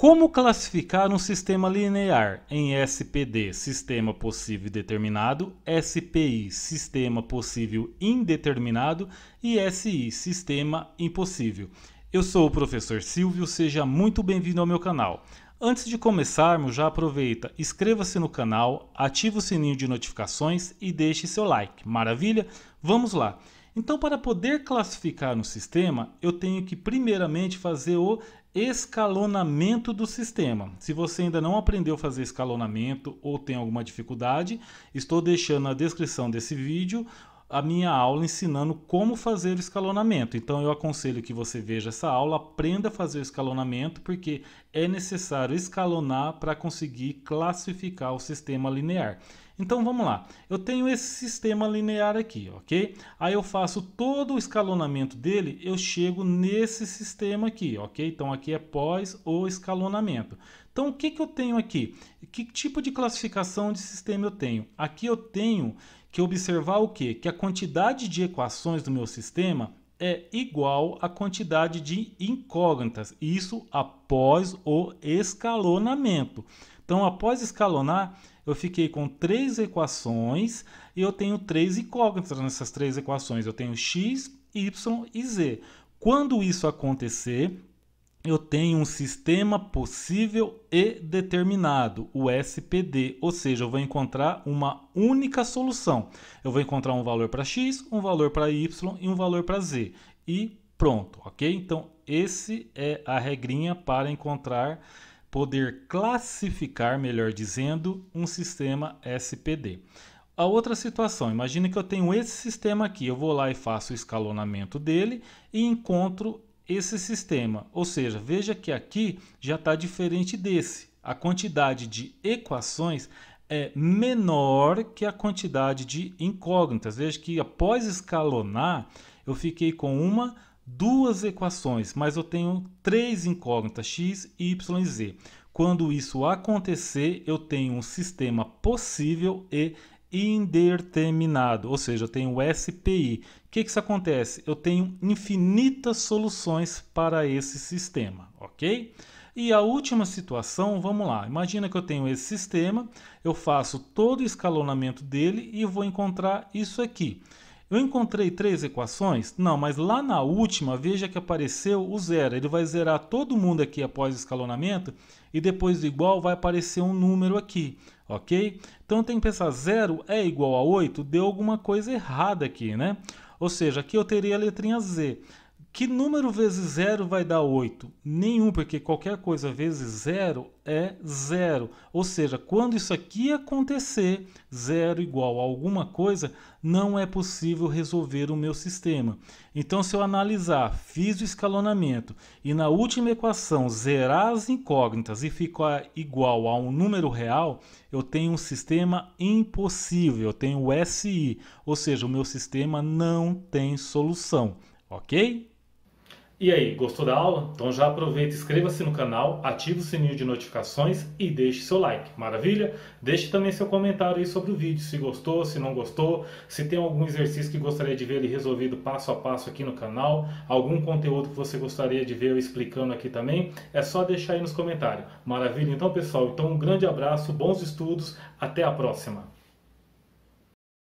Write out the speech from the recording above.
Como classificar um sistema linear em SPD, sistema possível determinado, SPI, sistema possível indeterminado e SI, sistema impossível? Eu sou o professor Silvio, seja muito bem-vindo ao meu canal. Antes de começarmos, já aproveita, inscreva-se no canal, ative o sininho de notificações e deixe seu like. Maravilha? Vamos lá. Então, para poder classificar um sistema, eu tenho que primeiramente fazer o escalonamento do sistema. Se você ainda não aprendeu a fazer escalonamento ou tem alguma dificuldade, estou deixando na descrição desse vídeo a minha aula ensinando como fazer o escalonamento. Então eu aconselho que você veja essa aula, aprenda a fazer o escalonamento, porque é necessário escalonar para conseguir classificar o sistema linear. Então vamos lá, eu tenho esse sistema linear aqui, ok? Aí eu faço todo o escalonamento dele, eu chego nesse sistema aqui, ok? Então aqui é pós o escalonamento. Então o que, que eu tenho aqui? Que tipo de classificação de sistema eu tenho? Aqui eu tenho que observar o quê? Que a quantidade de equações do meu sistema é igual à quantidade de incógnitas, isso após o escalonamento. Então, após escalonar, eu fiquei com três equações e eu tenho três incógnitas nessas três equações. Eu tenho x, y e z. Quando isso acontecer, eu tenho um sistema possível e determinado, o SPD, ou seja, eu vou encontrar uma única solução. Eu vou encontrar um valor para x, um valor para y e um valor para z. E pronto, ok? Então, esse é a regrinha para encontrar poder classificar, melhor dizendo, um sistema SPD. A outra situação, imagine que eu tenho esse sistema aqui, eu vou lá e faço o escalonamento dele e encontro esse sistema, ou seja, veja que aqui já está diferente desse. A quantidade de equações é menor que a quantidade de incógnitas. Veja que após escalonar, eu fiquei com uma, duas equações, mas eu tenho três incógnitas x, y e z. Quando isso acontecer, eu tenho um sistema possível e indeterminado, ou seja, eu tenho o SPI. O que, que isso acontece? Eu tenho infinitas soluções para esse sistema, ok? E a última situação, vamos lá. Imagina que eu tenho esse sistema, eu faço todo o escalonamento dele e vou encontrar isso aqui. Eu encontrei três equações? Não, mas lá na última, veja que apareceu o zero. Ele vai zerar todo mundo aqui após o escalonamento e depois do igual vai aparecer um número aqui, ok? Então tem que pensar, zero é igual a 8? Deu alguma coisa errada aqui, né? Ou seja, aqui eu teria a letrinha Z. Que número vezes zero vai dar 8? Nenhum, porque qualquer coisa vezes zero é zero. Ou seja, quando isso aqui acontecer, zero igual a alguma coisa, não é possível resolver o meu sistema. Então, se eu analisar, fiz o escalonamento e na última equação zerar as incógnitas e ficar igual a um número real, eu tenho um sistema impossível, eu tenho SI, ou seja, o meu sistema não tem solução. Ok? E aí, gostou da aula? Então já aproveita, inscreva-se no canal, ative o sininho de notificações e deixe seu like. Maravilha? Deixe também seu comentário aí sobre o vídeo, se gostou, se não gostou, se tem algum exercício que gostaria de ver ele resolvido passo a passo aqui no canal, algum conteúdo que você gostaria de ver eu explicando aqui também, é só deixar aí nos comentários. Maravilha? Então, pessoal, então um grande abraço, bons estudos, até a próxima.